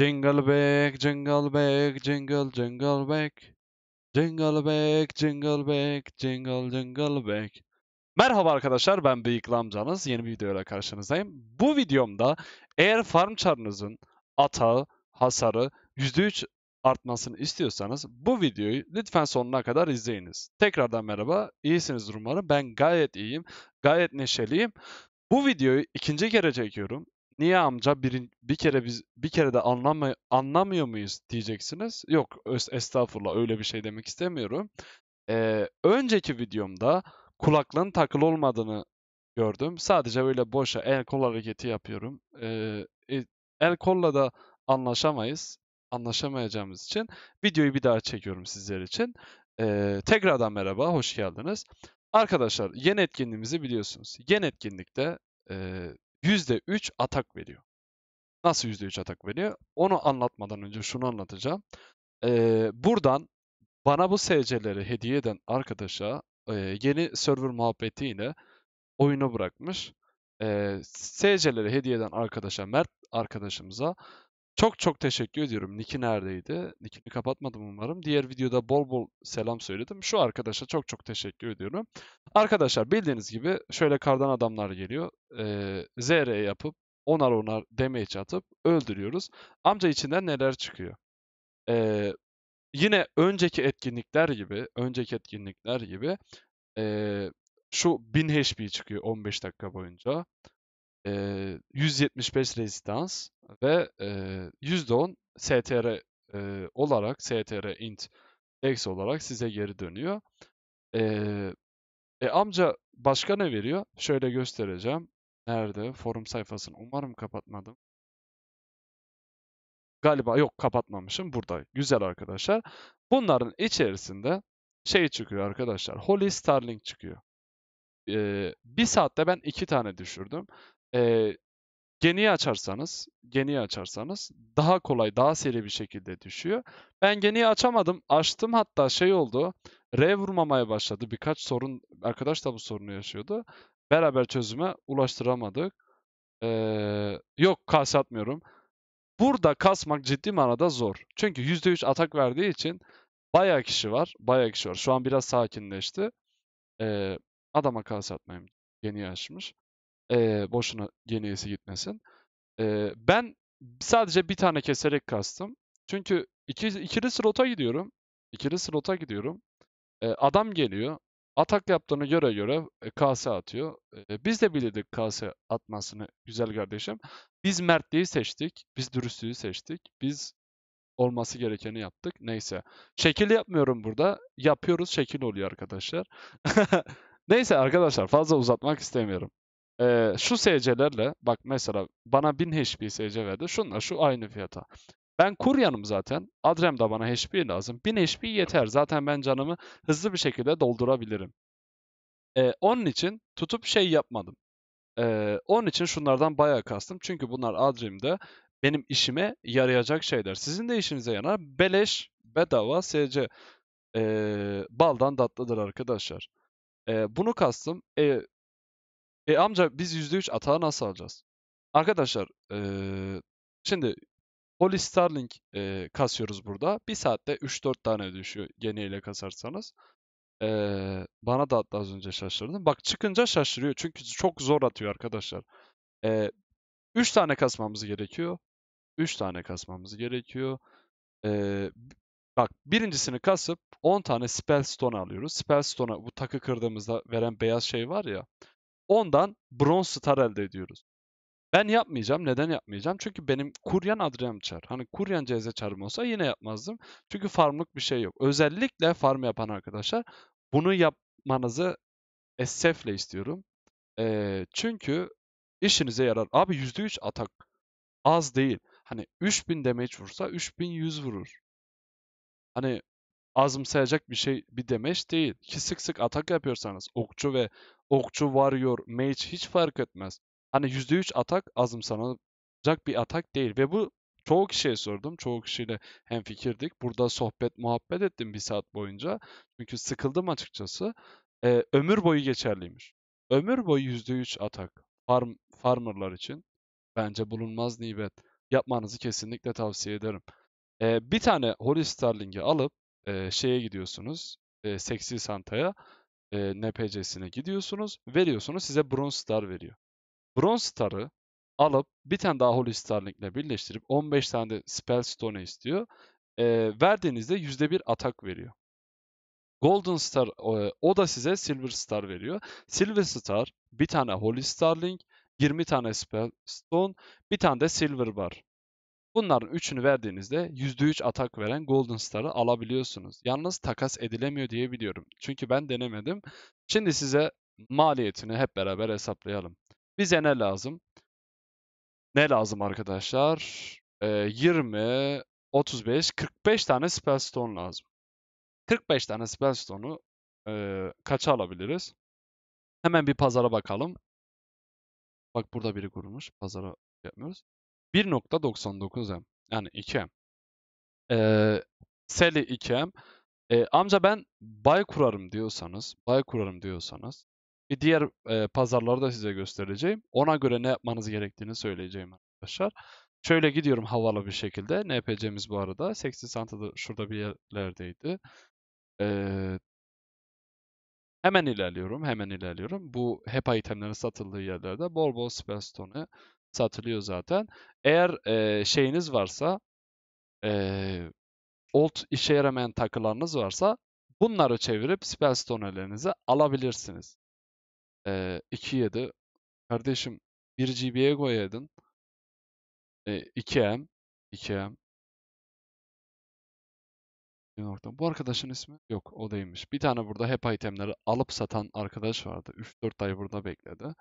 Jingle back, jingle back, jingle, jingle back. Jingle back, jingle back, jingle, jingle back. Merhaba arkadaşlar ben Bıyıklı Amcanız. Yeni bir videoyla karşınızdayım. Bu videomda eğer farm çarınızın atağı, hasarı %3 artmasını istiyorsanız bu videoyu lütfen sonuna kadar izleyiniz. Tekrardan merhaba. İyisiniz umarım. Ben gayet iyiyim. Gayet neşeliyim. Bu videoyu ikinci kere çekiyorum. Niye amca bir, bir kere biz bir kere de anlamay anlamıyor muyuz diyeceksiniz. Yok estağfurullah öyle bir şey demek istemiyorum. Ee, önceki videomda kulaklığın takılı olmadığını gördüm. Sadece böyle boşa el kol hareketi yapıyorum. Ee, el kolla da anlaşamayız. Anlaşamayacağımız için videoyu bir daha çekiyorum sizler için. Ee, tekrardan merhaba, hoş geldiniz. Arkadaşlar yeni etkinliğimizi biliyorsunuz. Yeni etkinlikte e, %3 atak veriyor. Nasıl %3 atak veriyor? Onu anlatmadan önce şunu anlatacağım. Ee, buradan bana bu SC'leri hediye eden arkadaşa e, yeni server muhabbeti oyunu bırakmış. Ee, SC'leri hediye eden arkadaşa Mert arkadaşımıza çok çok teşekkür ediyorum. Nick'i neredeydi? Nick'ini kapatmadım umarım. Diğer videoda bol bol selam söyledim. Şu arkadaşa çok çok teşekkür ediyorum. Arkadaşlar bildiğiniz gibi şöyle kardan adamlar geliyor. Ee, ZR yapıp onar onar damage atıp öldürüyoruz. Amca içinden neler çıkıyor? Ee, yine önceki etkinlikler gibi, önceki etkinlikler gibi ee, şu 1000 HP çıkıyor 15 dakika boyunca. Ee, 175 rezistans ve e, %10 str e, olarak str int x olarak size geri dönüyor. E, e, amca başka ne veriyor? Şöyle göstereceğim. Nerede? Forum sayfasını umarım kapatmadım. Galiba yok kapatmamışım. Burada. Güzel arkadaşlar. Bunların içerisinde şey çıkıyor arkadaşlar. Holy Starlink çıkıyor. Ee, bir saatte ben iki tane düşürdüm. Ee, Geniyi açarsanız, geniyi açarsanız daha kolay, daha seri bir şekilde düşüyor. Ben geniyi açamadım. Açtım hatta şey oldu. R vurmamaya başladı. Birkaç sorun, arkadaş da bu sorunu yaşıyordu. Beraber çözüme ulaştıramadık. Ee, yok kas atmıyorum. Burada kasmak ciddi manada zor. Çünkü %3 atak verdiği için bayağı kişi var. Bayağı kişi var. Şu an biraz sakinleşti. Ee, adama kas atmayayım. Yeni açmış. Ee, boşuna yeniyesi gitmesin. Ee, ben sadece bir tane keserek kastım. Çünkü iki, ikili slota gidiyorum. İkili slota gidiyorum. Ee, adam geliyor. Atak yaptığını göre göre e, kase atıyor. E, biz de bilirdik kase atmasını güzel kardeşim. Biz mertliği seçtik. Biz dürüstlüğü seçtik. Biz olması gerekeni yaptık. Neyse. Şekil yapmıyorum burada. Yapıyoruz şekil oluyor arkadaşlar. Neyse arkadaşlar fazla uzatmak istemiyorum. Ee, şu SC'lerle bak mesela bana 1000 HP SC verdi. Şunla şu aynı fiyata. Ben kuryanım zaten. Adrem de bana HP lazım. 1000 HP yeter. Zaten ben canımı hızlı bir şekilde doldurabilirim. Ee, onun için tutup şey yapmadım. Ee, onun için şunlardan bayağı kastım. Çünkü bunlar Adrim'de benim işime yarayacak şeyler. Sizin de işinize yarar. Beleş, bedava, SC. Ee, baldan tatlıdır arkadaşlar. Ee, bunu kastım. Ee, e amca biz %3 atağı nasıl alacağız? Arkadaşlar e, şimdi Holy Starling e, kasıyoruz burada. Bir saatte 3-4 tane düşüyor geniyle kasarsanız. E, bana da hatta az önce şaşırdım. Bak çıkınca şaşırıyor çünkü çok zor atıyor arkadaşlar. E, 3 tane kasmamız gerekiyor. 3 tane kasmamız gerekiyor. E, bak birincisini kasıp 10 tane Spellstone alıyoruz. Spellstone'a bu takı kırdığımızda veren beyaz şey var ya. Ondan bronz Star elde ediyoruz. Ben yapmayacağım. Neden yapmayacağım? Çünkü benim Kuryan Adrian Çar. Hani Kuryan CZ çarım olsa yine yapmazdım. Çünkü farmlık bir şey yok. Özellikle farm yapan arkadaşlar bunu yapmanızı esefle istiyorum. Ee, çünkü işinize yarar. Abi %3 atak az değil. Hani 3000 damage vursa 3100 vurur. Hani azımsayacak bir şey bir demeç değil. Ki sık sık atak yapıyorsanız okçu ve okçu, warrior, mage hiç fark etmez. Hani %3 atak azımsanacak bir atak değil ve bu çoğu kişiye sordum. Çoğu kişiyle hem fikirdik. Burada sohbet, muhabbet ettim bir saat boyunca. Çünkü sıkıldım açıkçası. Ee, ömür boyu geçerliymiş. Ömür boyu %3 atak. Farm, farmerlar için bence bulunmaz nimet. Yapmanızı kesinlikle tavsiye ederim. Ee, bir tane Holy Sterling'i alıp e, şeye gidiyorsunuz. E, Seksi Santa'ya e, NPC'sine gidiyorsunuz. Veriyorsunuz size Bronze Star veriyor. Bronze Star'ı alıp bir tane daha Holy Starling ile birleştirip 15 tane de Spell Stone istiyor. E, verdiğinizde %1 atak veriyor. Golden Star e, o da size Silver Star veriyor. Silver Star bir tane Holy Starling, 20 tane Spell Stone, bir tane de Silver var. Bunların üçünü verdiğinizde %3 atak veren Golden Star'ı alabiliyorsunuz. Yalnız takas edilemiyor diye biliyorum. Çünkü ben denemedim. Şimdi size maliyetini hep beraber hesaplayalım. Bize ne lazım? Ne lazım arkadaşlar? Ee, 20, 35, 45 tane Spellstone lazım. 45 tane Spellstone'u e, kaça alabiliriz? Hemen bir pazara bakalım. Bak burada biri kurulmuş. Pazara şey yapmıyoruz. 1.99M. Yani 2M. Ee, Seli 2M. Ee, amca ben bay kurarım diyorsanız, bay kurarım diyorsanız bir diğer e, pazarları da size göstereceğim. Ona göre ne yapmanız gerektiğini söyleyeceğim arkadaşlar. Şöyle gidiyorum havalı bir şekilde. NPC'miz bu arada. 80 Santa'da şurada bir yerlerdeydi. Ee, hemen ilerliyorum. Hemen ilerliyorum. Bu HEPA itemlerin satıldığı yerlerde bol bol Spellstone'ı satılıyor zaten. Eğer e, şeyiniz varsa e, old işe yaramayan takılarınız varsa bunları çevirip Spellstone'lerinizi alabilirsiniz. E, 2.7 Kardeşim 1 GB'ye koyaydın. E, 2M 2M bu arkadaşın ismi yok o değilmiş. Bir tane burada hep itemleri alıp satan arkadaş vardı. 3-4 ay burada bekledi.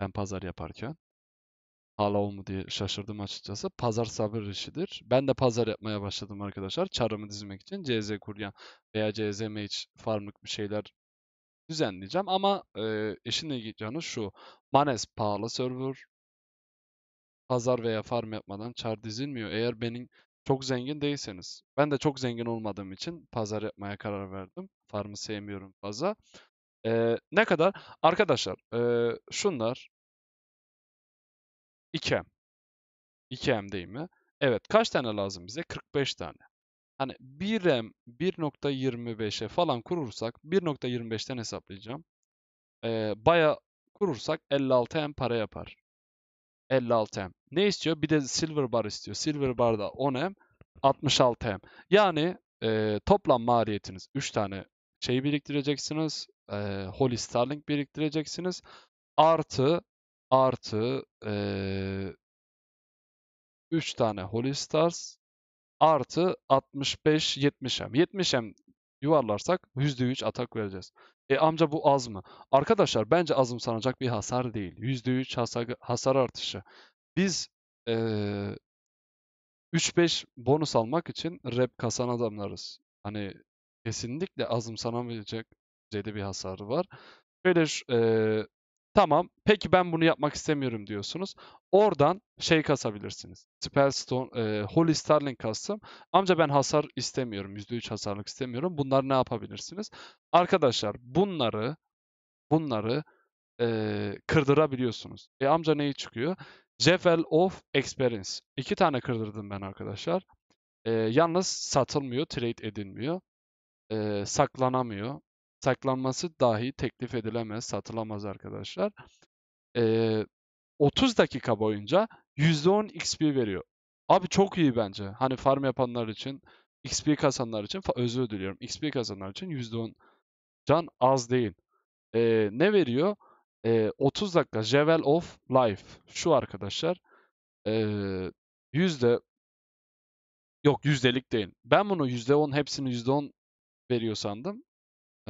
Ben pazar yaparken. Halal mı diye şaşırdım açıkçası. Pazar sabır işidir. Ben de pazar yapmaya başladım arkadaşlar. Çarımı dizmek için CZ kuryan veya CZ mage farmlık bir şeyler düzenleyeceğim. Ama e, işin ilginç yanı şu. Manes pahalı server. Pazar veya farm yapmadan çar dizilmiyor. Eğer benim çok zengin değilseniz. Ben de çok zengin olmadığım için pazar yapmaya karar verdim. Farmı sevmiyorum fazla. E, ne kadar? Arkadaşlar e, şunlar 2M. 2M değil mi? Evet. Kaç tane lazım bize? 45 tane. Hani 1M 1.25'e falan kurursak 1.25'ten hesaplayacağım. Ee, baya kurursak 56M para yapar. 56M. Ne istiyor? Bir de silver bar istiyor. Silver bar da 10M 66M. Yani e, toplam maliyetiniz 3 tane şey biriktireceksiniz. E, Holy Starlink biriktireceksiniz. Artı artı e, 3 tane Holy Stars artı 65 70M. 70M yuvarlarsak %3 atak vereceğiz. E amca bu az mı? Arkadaşlar bence azım sanacak bir hasar değil. %3 hasar, hasar artışı. Biz e, 3-5 bonus almak için rep kasan adamlarız. Hani kesinlikle azımsanamayacak düzeyde bir hasarı var. Şöyle e, Tamam. Peki ben bunu yapmak istemiyorum diyorsunuz. Oradan şey kasabilirsiniz. Spellstone, e, Holy Starling kastım. Amca ben hasar istemiyorum. %3 hasarlık istemiyorum. Bunlar ne yapabilirsiniz? Arkadaşlar bunları bunları e, kırdırabiliyorsunuz. E amca neyi çıkıyor? Jewel of Experience. İki tane kırdırdım ben arkadaşlar. E, yalnız satılmıyor, trade edilmiyor. E, saklanamıyor saklanması dahi teklif edilemez, satılamaz arkadaşlar. Ee, 30 dakika boyunca %10 XP veriyor. Abi çok iyi bence. Hani farm yapanlar için, XP kazanlar için, özür diliyorum. XP kazanlar için %10 can az değil. Ee, ne veriyor? Ee, 30 dakika Level of Life. Şu arkadaşlar. Ee, yüzde Yok yüzdelik değil. Ben bunu %10 hepsini %10 veriyor sandım.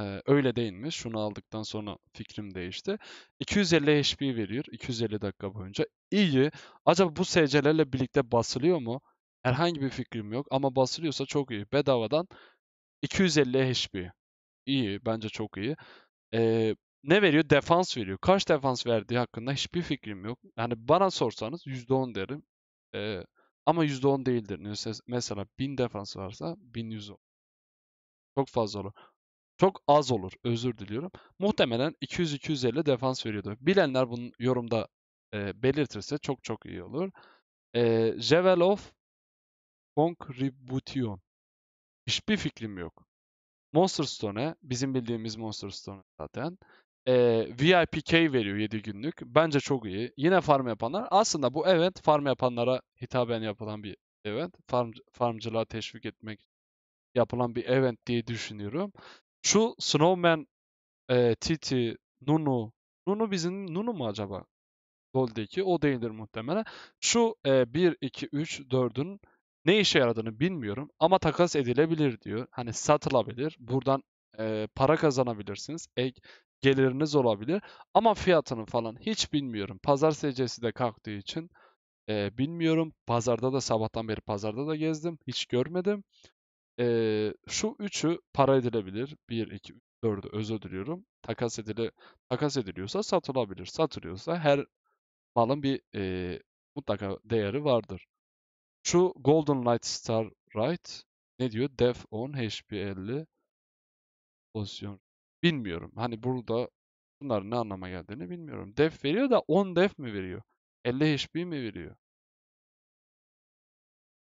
Ee, öyle değilmiş. Şunu aldıktan sonra fikrim değişti. 250 HP veriyor 250 dakika boyunca. İyi. Acaba bu SC'lerle birlikte basılıyor mu? Herhangi bir fikrim yok ama basılıyorsa çok iyi. Bedavadan 250 HP. İyi. Bence çok iyi. Ee, ne veriyor? Defans veriyor. Kaç defans verdiği hakkında hiçbir fikrim yok. Yani bana sorsanız %10 derim. Ee, ama %10 değildir. Mesela 1000 defans varsa 1110. Çok fazla olur. Çok az olur. Özür diliyorum. Muhtemelen 200-250 defans veriyordu. Bilenler bunu yorumda e, belirtirse çok çok iyi olur. E, Jevelov Contribution. Hiçbir fikrim yok. Monster Stone, bizim bildiğimiz Monster Stone zaten. E, VIP K veriyor 7 günlük. Bence çok iyi. Yine farm yapanlar. Aslında bu evet farm yapanlara hitaben yapılan bir event. Farm, farmcılığa teşvik etmek yapılan bir event diye düşünüyorum. Şu Snowman, e, Titi, Nunu. Nunu bizim Nunu mu acaba? LoL'deki o değildir muhtemelen. Şu e, 1, 2, 3, 4'ün ne işe yaradığını bilmiyorum ama takas edilebilir diyor. Hani satılabilir. Buradan e, para kazanabilirsiniz. Ek geliriniz olabilir. Ama fiyatını falan hiç bilmiyorum. Pazar secesi de kalktığı için e, bilmiyorum. Pazarda da sabahtan beri pazarda da gezdim. Hiç görmedim. Ee, şu üçü para edilebilir. 1, 2, 4'ü özür diliyorum. Takas, edile, takas ediliyorsa satılabilir. Satılıyorsa her malın bir e, mutlaka değeri vardır. Şu Golden Light Star Right ne diyor? Def 10 HP 50 pozisyon. Bilmiyorum. Hani burada bunların ne anlama geldiğini bilmiyorum. Def veriyor da 10 def mi veriyor? 50 HP mi veriyor?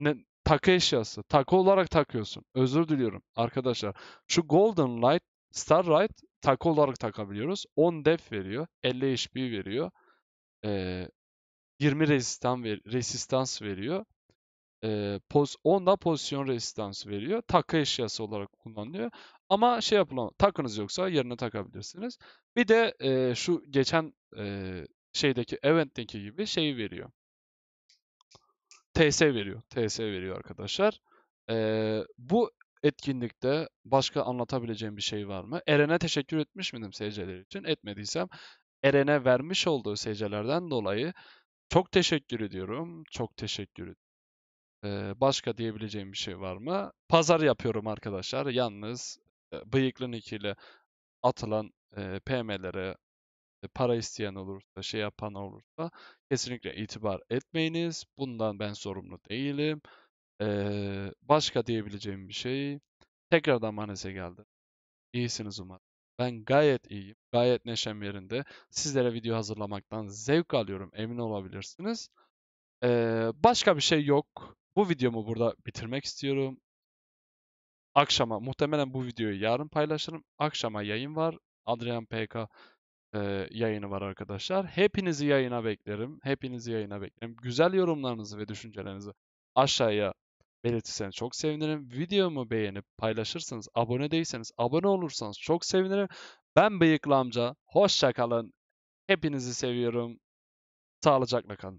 Ne, takı eşyası. Takı olarak takıyorsun. Özür diliyorum arkadaşlar. şu Golden Light, Starlight takı olarak takabiliyoruz. 10 def veriyor. 50 HP veriyor. Ee, 20 rezistan ver resistans veriyor. Ee, poz 10 da pozisyon resistans veriyor. Takı eşyası olarak kullanılıyor. Ama şey yapılamaz. Takınız yoksa yerine takabilirsiniz. Bir de e, şu geçen e, şeydeki eventteki gibi şeyi veriyor. TS veriyor. TS veriyor arkadaşlar. Ee, bu etkinlikte başka anlatabileceğim bir şey var mı? Eren'e teşekkür etmiş miydim seyirciler için? Etmediysem Eren'e vermiş olduğu seyircilerden dolayı çok teşekkür ediyorum. Çok teşekkür ediyorum. başka diyebileceğim bir şey var mı? Pazar yapıyorum arkadaşlar. Yalnız e, bıyıklı ile atılan e, PM'lere e, para isteyen olursa, şey yapan olursa kesinlikle itibar etmeyiniz. Bundan ben sorumlu değilim. Ee, başka diyebileceğim bir şey. Tekrardan manese geldi. İyisiniz umarım. Ben gayet iyiyim. Gayet neşem yerinde. Sizlere video hazırlamaktan zevk alıyorum. Emin olabilirsiniz. Ee, başka bir şey yok. Bu videomu burada bitirmek istiyorum. Akşama muhtemelen bu videoyu yarın paylaşırım. Akşama yayın var. Adrian PK e, yayını var arkadaşlar. Hepinizi yayına beklerim. Hepinizi yayına beklerim. Güzel yorumlarınızı ve düşüncelerinizi aşağıya belirtirseniz çok sevinirim. Videomu beğenip paylaşırsanız, abone değilseniz abone olursanız çok sevinirim. Ben Bıyıklı Amca. Hoşça Hepinizi seviyorum. Sağlıcakla kalın.